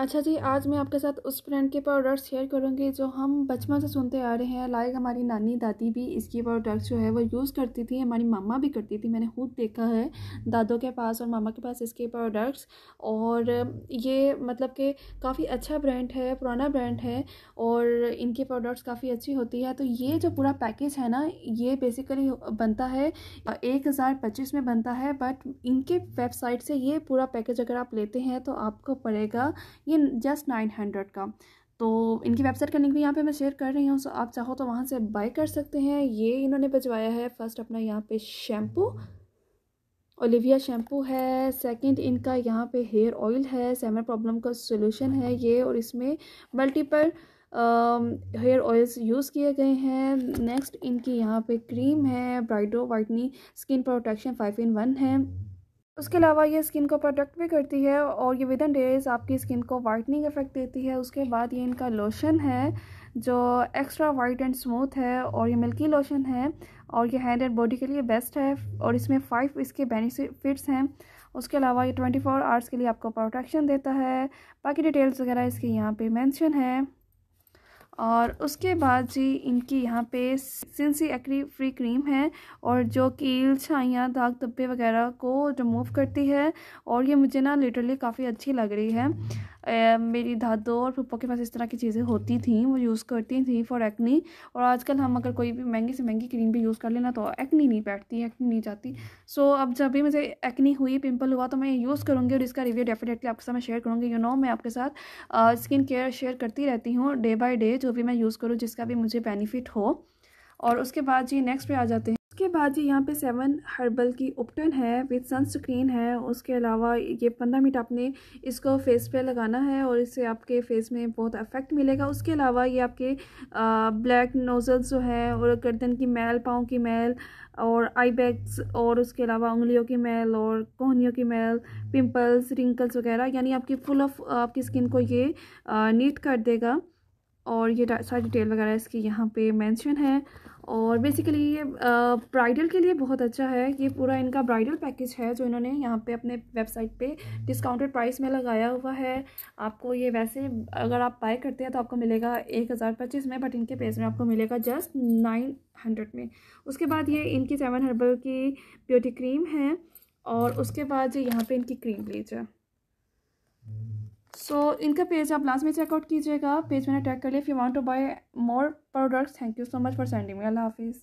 अच्छा जी आज मैं आपके साथ उस ब्रांड के प्रोडक्ट्स शेयर करूँगी जो हम बचपन से सुनते आ रहे हैं लाइक हमारी नानी दादी भी इसकी प्रोडक्ट्स जो है वो यूज़ करती थी हमारी मामा भी करती थी मैंने खुद देखा है दादों के पास और मामा के पास इसके प्रोडक्ट्स और ये मतलब कि काफ़ी अच्छा ब्रांड है पुराना ब्रांड है और इनके प्रोडक्ट्स काफ़ी अच्छी होती है तो ये जो पूरा पैकेज है ना ये बेसिकली बनता है एक हज़ार पच्चीस में बनता है बट इनके वेबसाइट से ये पूरा पैकेज अगर आप लेते हैं तो आपको पड़ेगा ये जस्ट नाइन हंड्रेड का तो इनकी वेबसाइट का लिंक भी यहाँ पे मैं शेयर कर रही हूँ सो आप चाहो तो वहाँ से बाय कर सकते हैं ये इन्होंने भिजवाया है फर्स्ट अपना यहाँ पे शैम्पू ओलिविया शैम्पू है सेकंड इनका यहाँ पे हेयर ऑयल है सेमर प्रॉब्लम का सोल्यूशन है ये और इसमें मल्टीपल हेयर ऑयल्स यूज़ किए गए हैं नेक्स्ट इनकी यहाँ पे क्रीम है ब्राइडो whitening skin protection five in one है उसके अलावा ये स्किन को प्रोटेक्ट भी करती है और ये विद इन डेज आपकी स्किन को वाइटनिंग इफेक्ट देती है उसके बाद ये इनका लोशन है जो एक्स्ट्रा वाइट एंड स्मूथ है और ये मिल्की लोशन है और ये हैंड एंड बॉडी के लिए बेस्ट है और इसमें फाइव इसके बेनिफिट्स हैं उसके अलावा ये ट्वेंटी फोर आवर्स के लिए आपको प्रोटेक्शन देता है बाकी डिटेल्स वगैरह इसके यहाँ पे मेंशन है और उसके बाद जी इनकी यहाँ पे सिंसी एक्री फ्री क्रीम है और जो कील छाइयाँ दाग धब्बे वगैरह को रिमूव करती है और ये मुझे ना लिटरली काफ़ी अच्छी लग रही है ए, मेरी दादो और पप्पो के पास इस तरह की चीज़ें होती थी वो यूज़ करती थी फॉर एक्नी और आजकल हम अगर कोई भी महंगी से महंगी क्रीम भी यूज़ कर लेना तो एक्नी नहीं बैठती एक्नी नहीं जाती सो so, अब जब भी मुझे एक्नी हुई पिंपल हुआ तो मैं यूज़ करूँगी और इसका रिव्यू डेफिनेटली आपके साथ मैं शेयर करूँगी यू नो मैं आपके साथ स्किन केयर शेयर करती रहती हूँ डे बाई डे जो जो भी मैं यूज़ करूँ जिसका भी मुझे बेनिफिट हो और उसके बाद जी नेक्स्ट पे आ जाते हैं उसके बाद जी यहाँ पे सेवन हर्बल की उपटन है विथ सनस्क्रीन है उसके अलावा ये पंद्रह मिनट आपने इसको फेस पे लगाना है और इससे आपके फेस में बहुत अफेक्ट मिलेगा उसके अलावा ये आपके ब्लैक नोज़ल्स जो है और गर्दन की मैल पाँव की मैल और आई बैग्स और उसके अलावा उंगलियों की मैल और कोहनियों की मैल पिम्पल्स रिंकल्स वगैरह यानी आपकी फुल ऑफ आपकी स्किन को ये नीट कर देगा और ये सारी डिटेल वगैरह इसकी यहाँ पे मेंशन है और बेसिकली ये ब्राइडल के लिए बहुत अच्छा है ये पूरा इनका ब्राइडल पैकेज है जो इन्होंने यहाँ पे अपने वेबसाइट पे डिस्काउंटेड प्राइस में लगाया हुआ है आपको ये वैसे अगर आप बाय करते हैं तो आपको मिलेगा एक हज़ार पच्चीस में बट इनके पेज में आपको मिलेगा जस्ट नाइन हंड्रेड में उसके बाद ये इनकी सेवन हर्बल की ब्यूटी क्रीम है और उसके बाद ये यहाँ पर इनकी क्रीम ब्लीच है सो so, इनका पेज आप लास्ट में चेकआउट कीजिएगा पेज मैंने टैग कर लिया if you want to buy more products thank you so much for sending me अल्लाह हाफिज़